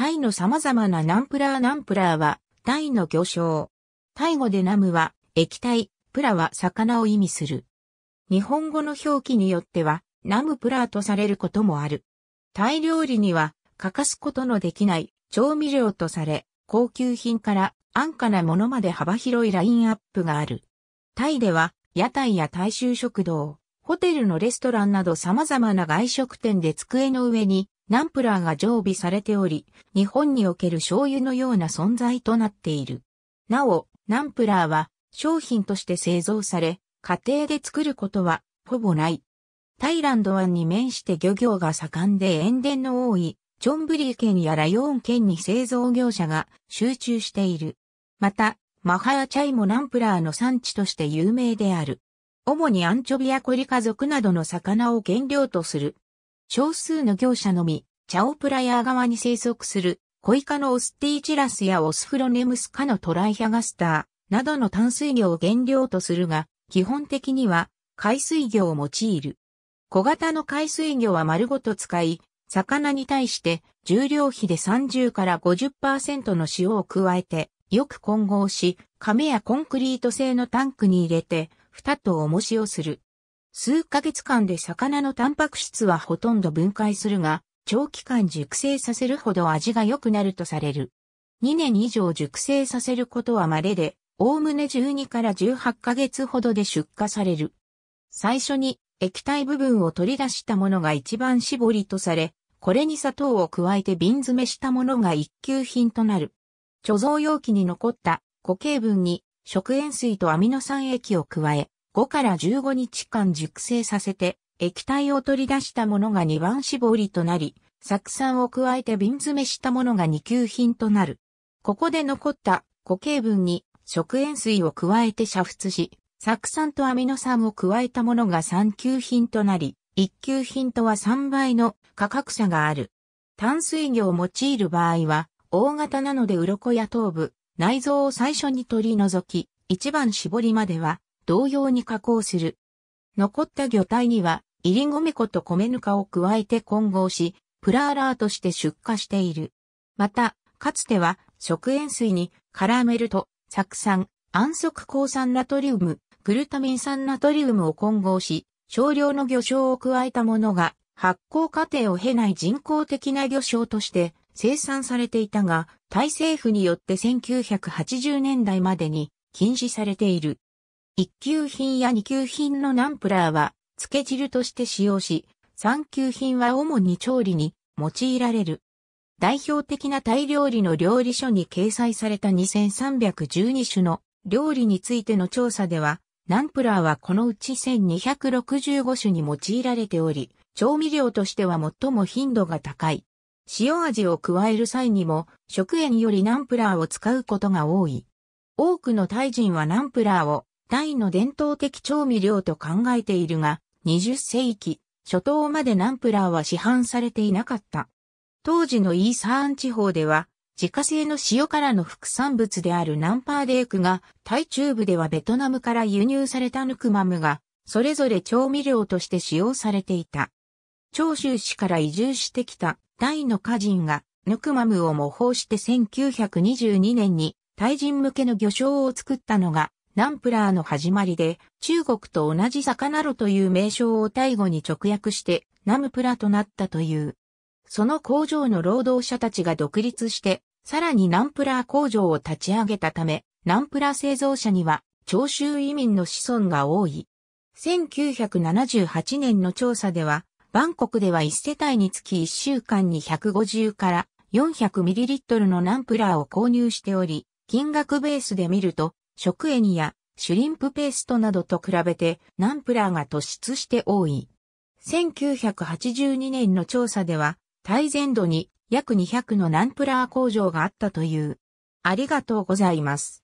タイの様々なナンプラーナンプラーは、タイの魚醤。タイ語でナムは液体、プラは魚を意味する。日本語の表記によっては、ナムプラーとされることもある。タイ料理には欠かすことのできない調味料とされ、高級品から安価なものまで幅広いラインアップがある。タイでは、屋台や大衆食堂、ホテルのレストランなど様々な外食店で机の上にナンプラーが常備されており、日本における醤油のような存在となっている。なお、ナンプラーは商品として製造され、家庭で作ることはほぼない。タイランド湾に面して漁業が盛んで塩田の多い、チョンブリー県やラヨーン県に製造業者が集中している。また、マハアチャイもナンプラーの産地として有名である。主にアンチョビやコリカ族などの魚を原料とする少数の業者のみ、チャオプラヤー側に生息する、コイカのオスティーチラスやオスフロネムスカのトライハガスターなどの淡水魚を原料とするが、基本的には海水魚を用いる。小型の海水魚は丸ごと使い、魚に対して重量比で30から50%の塩を加えて、よく混合し、亀やコンクリート製のタンクに入れて、蓋と重しをする。数ヶ月間で魚のタンパク質はほとんど分解するが、長期間熟成させるほど味が良くなるとされる。2年以上熟成させることは稀で、おおむね12から18ヶ月ほどで出荷される。最初に液体部分を取り出したものが一番絞りとされ、これに砂糖を加えて瓶詰めしたものが一級品となる。貯蔵容器に残った固形分に食塩水とアミノ酸液を加え、5から15日間熟成させて、液体を取り出したものが2番絞りとなり、酢酸を加えて瓶詰めしたものが2級品となる。ここで残った固形分に食塩水を加えて煮沸し、酢酸とアミノ酸を加えたものが3級品となり、1級品とは3倍の価格差がある。淡水魚を用いる場合は、大型なので鱗や頭部、内臓を最初に取り除き、1番絞りまでは同様に加工する。残った魚体には、イリゴメ粉と米ぬかを加えて混合し、プラーラーとして出荷している。また、かつては食塩水にカラメルと酢酸、安息抗酸ナトリウム、グルタミン酸ナトリウムを混合し、少量の魚醤を加えたものが発酵過程を経ない人工的な魚醤として生産されていたが、タイ政府によって1980年代までに禁止されている。一級品や二級品のナンプラーは、漬け汁として使用し、三級品は主に調理に用いられる。代表的なタイ料理の料理書に掲載された2312種の料理についての調査では、ナンプラーはこのうち1265種に用いられており、調味料としては最も頻度が高い。塩味を加える際にも、食塩よりナンプラーを使うことが多い。多くのタイ人はナンプラーをタイの伝統的調味料と考えているが、20世紀初頭までナンプラーは市販されていなかった。当時のイーサーン地方では、自家製の塩からの副産物であるナンパーデークが、タイ中部ではベトナムから輸入されたヌクマムが、それぞれ調味料として使用されていた。長州市から移住してきたタイの家人が、ヌクマムを模倣して1922年に、タイ人向けの魚醤を作ったのが、ナンプラーの始まりで、中国と同じ魚炉という名称をタイ語に直訳して、ナムプラとなったという。その工場の労働者たちが独立して、さらにナンプラー工場を立ち上げたため、ナンプラー製造者には、長州移民の子孫が多い。1978年の調査では、バンコクでは1世帯につき1週間に150から 400ml のナンプラーを購入しており、金額ベースで見ると、食塩やシュリンプペーストなどと比べてナンプラーが突出して多い。1982年の調査では、タイ全土に約200のナンプラー工場があったという。ありがとうございます。